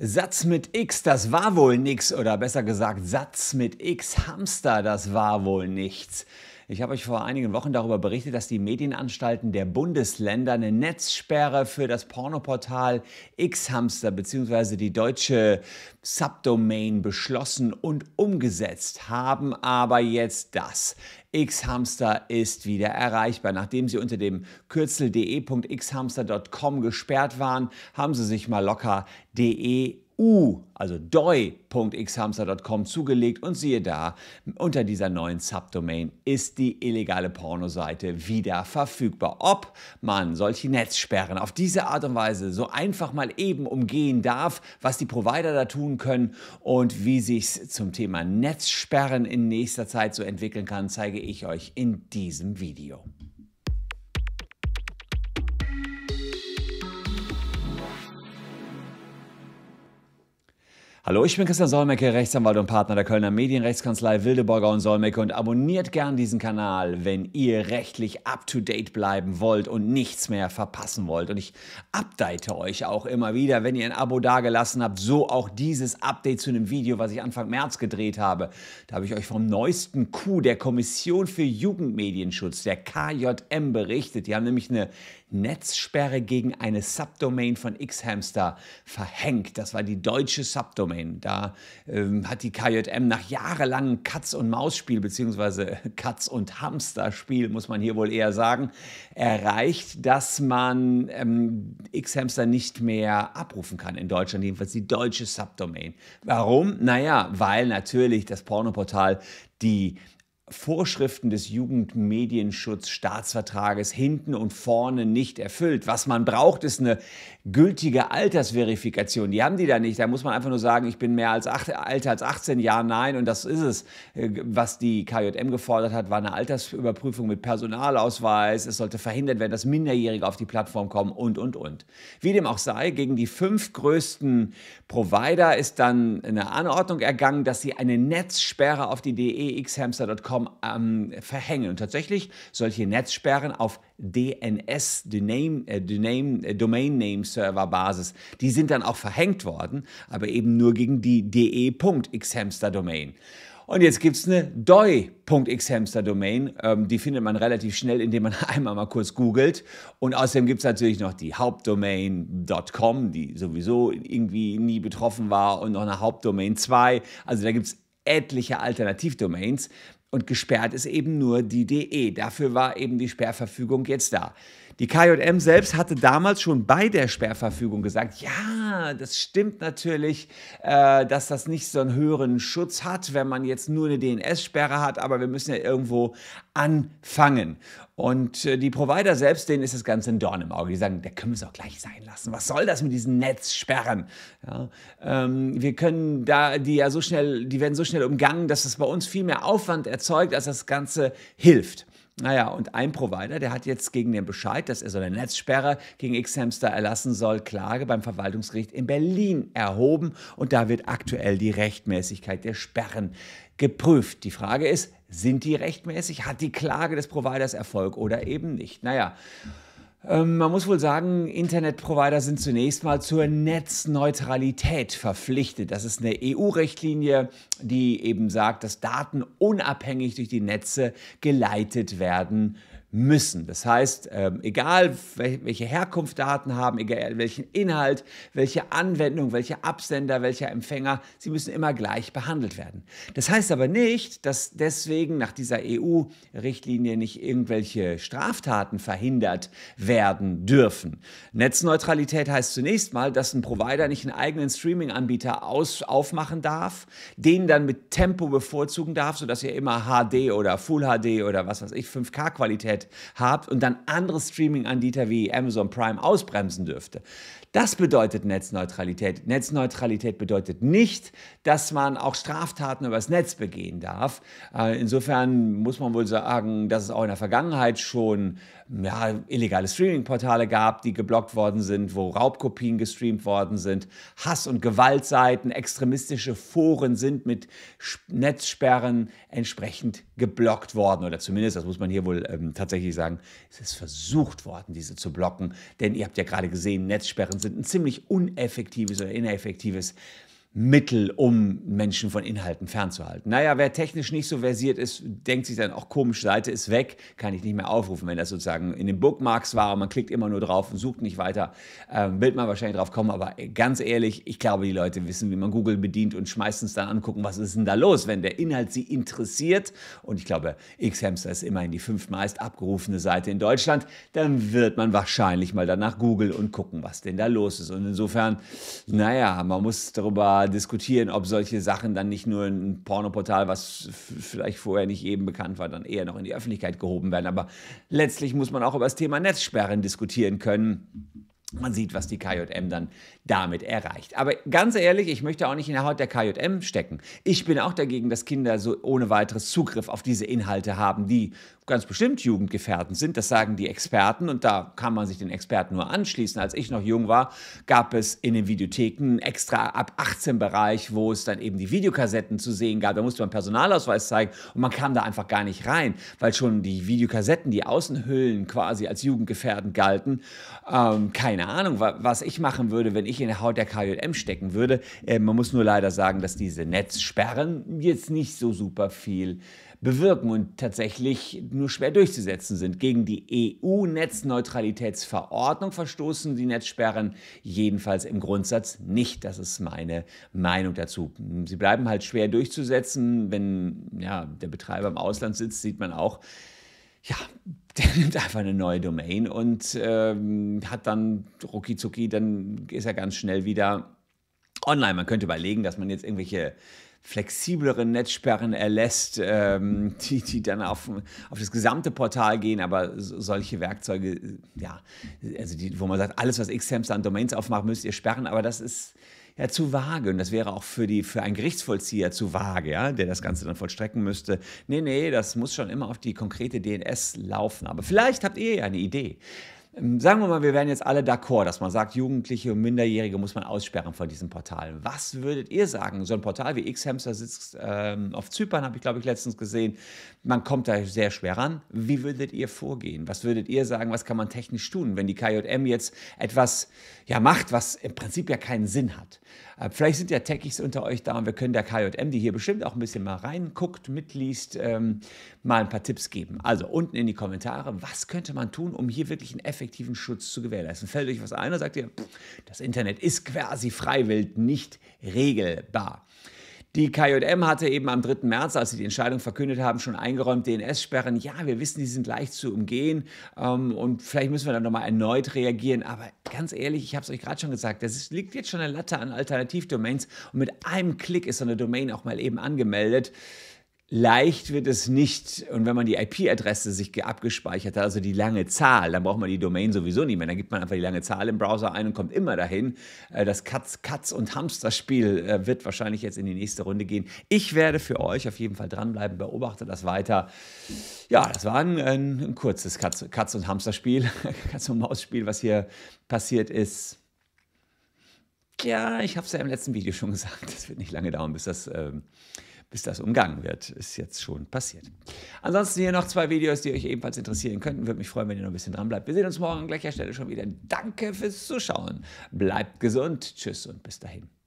Satz mit X, das war wohl nix, oder besser gesagt, Satz mit X Hamster, das war wohl nichts. Ich habe euch vor einigen Wochen darüber berichtet, dass die Medienanstalten der Bundesländer eine Netzsperre für das Pornoportal Xhamster bzw. die deutsche Subdomain beschlossen und umgesetzt haben, aber jetzt das. Xhamster ist wieder erreichbar. Nachdem sie unter dem Kürzel de.xhamster.com gesperrt waren, haben sie sich mal locker de u, also doi.xhamster.com zugelegt und siehe da, unter dieser neuen Subdomain ist die illegale Pornoseite wieder verfügbar. Ob man solche Netzsperren auf diese Art und Weise so einfach mal eben umgehen darf, was die Provider da tun können und wie sich's zum Thema Netzsperren in nächster Zeit so entwickeln kann, zeige ich euch in diesem Video. Hallo, ich bin Christian Solmecke, Rechtsanwalt und Partner der Kölner Medienrechtskanzlei Wildeborger und Solmecke und abonniert gern diesen Kanal, wenn ihr rechtlich up-to-date bleiben wollt und nichts mehr verpassen wollt. Und ich update euch auch immer wieder, wenn ihr ein Abo dagelassen habt, so auch dieses Update zu einem Video, was ich Anfang März gedreht habe. Da habe ich euch vom neuesten Coup der Kommission für Jugendmedienschutz, der KJM, berichtet. Die haben nämlich eine Netzsperre gegen eine Subdomain von Xhamster verhängt. Das war die deutsche Subdomain. Da ähm, hat die KJM nach jahrelangem Katz-und-Maus-Spiel beziehungsweise Katz-und-Hamster-Spiel, muss man hier wohl eher sagen, erreicht, dass man ähm, Xhamster nicht mehr abrufen kann in Deutschland, jedenfalls die deutsche Subdomain. Warum? Naja, weil natürlich das Pornoportal die Vorschriften des Jugendmedienschutzstaatsvertrages hinten und vorne nicht erfüllt. Was man braucht, ist eine gültige Altersverifikation. Die haben die da nicht. Da muss man einfach nur sagen, ich bin mehr als acht, älter als 18, ja, nein. Und das ist es. Äh, was die KJM gefordert hat, war eine Altersüberprüfung mit Personalausweis. Es sollte verhindert werden, dass Minderjährige auf die Plattform kommen und, und, und. Wie dem auch sei, gegen die fünf größten Provider ist dann eine Anordnung ergangen, dass sie eine Netzsperre auf die DEXhamster.com Telekom ähm, verhängen. Und tatsächlich solche Netzsperren auf DNS, äh, äh, Domain, Name Server Basis, die sind dann auch verhängt worden, aber eben nur gegen die de.xhamster Domain. Und jetzt gibt es eine doi.xhamster-Domain. E ähm, die findet man relativ schnell, indem man einmal mal kurz googelt. Und außerdem gibt es natürlich noch die Hauptdomain.com, die sowieso irgendwie nie betroffen war, und noch eine Hauptdomain 2. Also da gibt es etliche Alternativdomains. Und gesperrt ist eben nur die DE. Dafür war eben die Sperrverfügung jetzt da. Die KJM selbst hatte damals schon bei der Sperrverfügung gesagt, ja, das stimmt natürlich, äh, dass das nicht so einen höheren Schutz hat, wenn man jetzt nur eine DNS-Sperre hat, aber wir müssen ja irgendwo anfangen. Und äh, die Provider selbst, denen ist das Ganze ein Dorn im Auge. Die sagen, da können wir es auch gleich sein lassen. Was soll das mit diesen Netzsperren? Ja, ähm, wir können da, die ja so schnell, die werden so schnell umgangen, dass das bei uns viel mehr Aufwand erzeugt, als das Ganze hilft. Naja, und ein Provider, der hat jetzt gegen den Bescheid, dass er so eine Netzsperre gegen X-Hamster erlassen soll, Klage beim Verwaltungsgericht in Berlin erhoben. Und da wird aktuell die Rechtmäßigkeit der Sperren geprüft. Die Frage ist, sind die rechtmäßig? Hat die Klage des Providers Erfolg oder eben nicht? Naja. Ähm, man muss wohl sagen, Internetprovider sind zunächst mal zur Netzneutralität verpflichtet. Das ist eine eu richtlinie die eben sagt, dass Daten unabhängig durch die Netze geleitet werden müssen. Das heißt, ähm, egal welche Herkunftsdaten haben, egal welchen Inhalt, welche Anwendung, welche Absender, welcher Empfänger, sie müssen immer gleich behandelt werden. Das heißt aber nicht, dass deswegen nach dieser EU-Richtlinie nicht irgendwelche Straftaten verhindert werden dürfen. Netzneutralität heißt zunächst mal, dass ein Provider nicht einen eigenen Streaming-Anbieter aufmachen darf, den dann mit Tempo bevorzugen darf, sodass er immer HD oder Full HD oder was weiß ich, 5K-Qualität Internet habt und dann andere Streaming-Anbieter wie Amazon Prime ausbremsen dürfte. Das bedeutet Netzneutralität. Netzneutralität bedeutet nicht, dass man auch Straftaten übers Netz begehen darf. Äh, insofern muss man wohl sagen, dass es auch in der Vergangenheit schon ja, illegale Streaming-Portale gab, die geblockt worden sind, wo Raubkopien gestreamt worden sind. Hass- und Gewaltseiten, extremistische Foren sind mit Netzsperren entsprechend geblockt worden. Oder zumindest, das muss man hier wohl ähm, tatsächlich tatsächlich sagen, es ist versucht worden, diese zu blocken. Denn ihr habt ja gerade gesehen, Netzsperren sind ein ziemlich uneffektives oder ineffektives Mittel, um Menschen von Inhalten fernzuhalten. Naja, wer technisch nicht so versiert ist, denkt sich dann auch komisch, Seite ist weg, kann ich nicht mehr aufrufen. Wenn das sozusagen in den Bookmarks war und man klickt immer nur drauf und sucht nicht weiter, ähm, wird man wahrscheinlich drauf kommen. Aber ganz ehrlich, ich glaube, die Leute wissen, wie man Google bedient und schmeißen es dann angucken, was ist denn da los, wenn der Inhalt sie interessiert. Und ich glaube, X-Hamster ist immerhin die fünftmeist abgerufene Seite in Deutschland. Dann wird man wahrscheinlich mal danach googeln und gucken, was denn da los ist. Und insofern, naja, man muss darüber diskutieren, ob solche Sachen dann nicht nur ein Pornoportal, was vielleicht vorher nicht eben bekannt war, dann eher noch in die Öffentlichkeit gehoben werden. Aber letztlich muss man auch über das Thema Netzsperren diskutieren können. Man sieht, was die KJM dann damit erreicht. Aber ganz ehrlich, ich möchte auch nicht in der Haut der KJM stecken. Ich bin auch dagegen, dass Kinder so ohne weiteres Zugriff auf diese Inhalte haben, die ganz bestimmt jugendgefährdend sind. Das sagen die Experten und da kann man sich den Experten nur anschließen. Als ich noch jung war, gab es in den Videotheken extra ab 18 Bereich, wo es dann eben die Videokassetten zu sehen gab. Da musste man Personalausweis zeigen und man kam da einfach gar nicht rein, weil schon die Videokassetten, die Außenhüllen quasi als jugendgefährdend galten, ähm, keine keine Ahnung, was ich machen würde, wenn ich in der Haut der KJM stecken würde. Äh, man muss nur leider sagen, dass diese Netzsperren jetzt nicht so super viel bewirken und tatsächlich nur schwer durchzusetzen sind. Gegen die EU-Netzneutralitätsverordnung verstoßen die Netzsperren jedenfalls im Grundsatz nicht. Das ist meine Meinung dazu. Sie bleiben halt schwer durchzusetzen. Wenn ja, der Betreiber im Ausland sitzt, sieht man auch, ja, der nimmt einfach eine neue Domain und ähm, hat dann rucki dann ist er ganz schnell wieder online. Man könnte überlegen, dass man jetzt irgendwelche flexibleren Netzsperren erlässt, ähm, die, die dann auf, auf das gesamte Portal gehen, aber solche Werkzeuge, ja, also die, wo man sagt, alles, was Xamster an Domains aufmacht, müsst ihr sperren, aber das ist, ja zu vage und das wäre auch für, die, für einen Gerichtsvollzieher zu vage, ja, der das Ganze dann vollstrecken müsste. Nee, nee, das muss schon immer auf die konkrete DNS laufen. Aber vielleicht habt ihr ja eine Idee. Ähm, sagen wir mal, wir wären jetzt alle d'accord, dass man sagt, Jugendliche und Minderjährige muss man aussperren von diesen Portalen. Was würdet ihr sagen? So ein Portal wie X-Hamster sitzt ähm, auf Zypern, habe ich glaube ich letztens gesehen. Man kommt da sehr schwer ran. Wie würdet ihr vorgehen? Was würdet ihr sagen? Was kann man technisch tun, wenn die KJM jetzt etwas ja, macht, was im Prinzip ja keinen Sinn hat? Äh, vielleicht sind ja Techies unter euch da und wir können der KJM, die hier bestimmt auch ein bisschen mal reinguckt, mitliest, ähm, mal ein paar Tipps geben. Also unten in die Kommentare, was könnte man tun, um hier wirklich einen effektiven Schutz zu gewährleisten? Fällt euch was ein oder sagt ihr, das Internet ist quasi freiwillig nicht regelbar? Die KJM hatte eben am 3. März, als sie die Entscheidung verkündet haben, schon eingeräumt, DNS-Sperren, ja, wir wissen, die sind leicht zu umgehen ähm, und vielleicht müssen wir dann nochmal erneut reagieren. Aber ganz ehrlich, ich habe es euch gerade schon gesagt, das ist, liegt jetzt schon eine Latte an Alternativdomains und mit einem Klick ist so eine Domain auch mal eben angemeldet. Leicht wird es nicht, und wenn man die IP-Adresse sich abgespeichert hat, also die lange Zahl, dann braucht man die Domain sowieso nicht mehr. Dann gibt man einfach die lange Zahl im Browser ein und kommt immer dahin. Äh, das Katz-, Katz und Hamster-Spiel äh, wird wahrscheinlich jetzt in die nächste Runde gehen. Ich werde für euch auf jeden Fall dranbleiben, beobachte das weiter. Ja, das war ein, ein kurzes Katz-, Katz und Hamster-Spiel, Katz- und Maus-Spiel, was hier passiert ist. Ja, ich habe es ja im letzten Video schon gesagt, Es wird nicht lange dauern, bis das. Ähm bis das umgangen wird. Ist jetzt schon passiert. Ansonsten hier noch zwei Videos, die euch ebenfalls interessieren könnten. Würde mich freuen, wenn ihr noch ein bisschen dran bleibt. Wir sehen uns morgen an gleicher Stelle schon wieder. Danke fürs Zuschauen. Bleibt gesund. Tschüss und bis dahin.